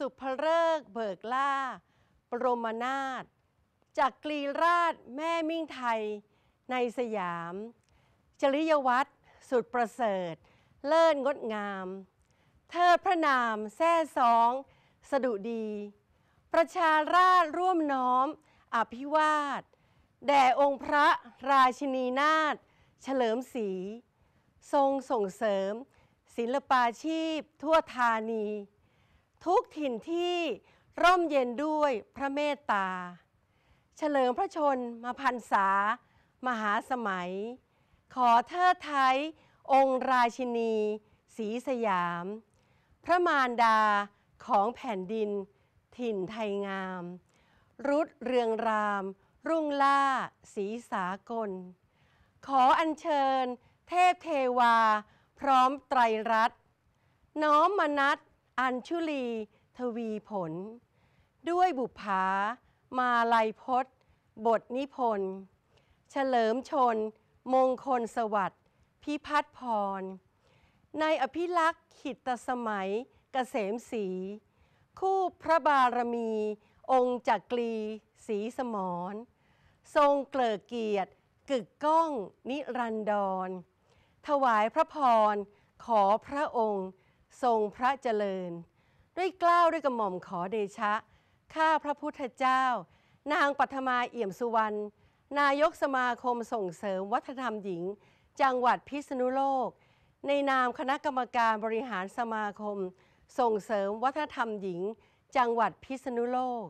สุภเริกเบิกล่า ปรมนาถจากกรีราชแม่มิ่งไทยในสยาม จริยวัตรสุดประเสริฐ เลิศงดงาม เธอพระนามแท้สอง สดุดี ประชาราชร่วมน้อมอภิวาทแด่องค์พระราชินีนาถเฉลิมศรีทรงส่งเสริม ศิลปาชีพ ทั่วธานีทุกถิ่นที่ร่มเย็นด้วยพระเมตตา เฉลิมพระชนมพันษา มหาสมัย ขอเทิดไทย องค์ราชินีสีสยาม พระมารดาของแผ่นดิน ถิ่นไทยงาม รุดเรืองราม รุ่งล่าสีสากล ขออัญเชิญ เทพเทวา พร้อมไตรรัตน์น้อมมนัสอัญชุลีทวีผล ด้วยบุภามาลัยพศบทนิพนธ์เฉลิมชน มงคลสวัสดิ์ พิพัฒนพรในอภิลักษ์ขิตสมัยกเกษมศรีคู่พระบารมี องค์จักรีศรีสมร ทรงเกลิกเกียรติ กึกก้องนิรันดร ถวายพระพรขอพระองค์ทรงพระเจริญ ด้วยกล้าวด้วยกระหม่อมขอเดชะ ข้าพระพุทธเจ้า นางปัทมาเอี่ยมสุวรรณนายกสมาคมส่งเสริมวัฒนธรรมหญิง จังหวัดพิษณุโลก ในนามคณะกรรมการบริหารสมาคม ส่งเสริมวัฒนธรรมหญิง จังหวัดพิษณุโลก